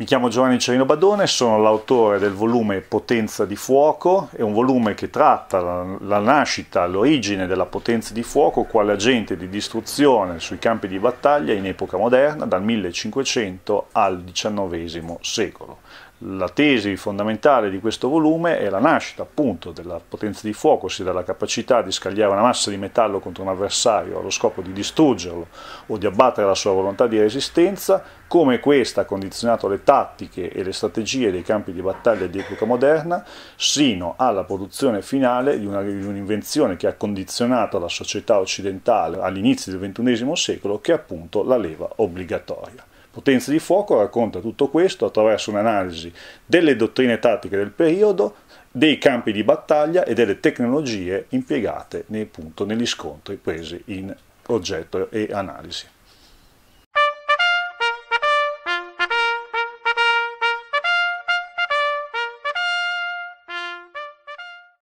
Mi chiamo Giovanni Cerino Badone, sono l'autore del volume Potenza di Fuoco, è un volume che tratta la, la nascita, l'origine della potenza di fuoco quale agente di distruzione sui campi di battaglia in epoca moderna dal 1500 al XIX secolo la tesi fondamentale di questo volume è la nascita appunto della potenza di fuoco, ossia della capacità di scagliare una massa di metallo contro un avversario allo scopo di distruggerlo o di abbattere la sua volontà di resistenza, come questa ha condizionato le tattiche e le strategie dei campi di battaglia di epoca moderna, sino alla produzione finale di, una, di un'invenzione che ha condizionato la società occidentale all'inizio del XXI secolo, che è appunto la leva obbligatoria potenza di fuoco racconta tutto questo attraverso un'analisi delle dottrine tattiche del periodo, dei campi di battaglia e delle tecnologie impiegate nei, appunto, negli scontri presi in oggetto e analisi.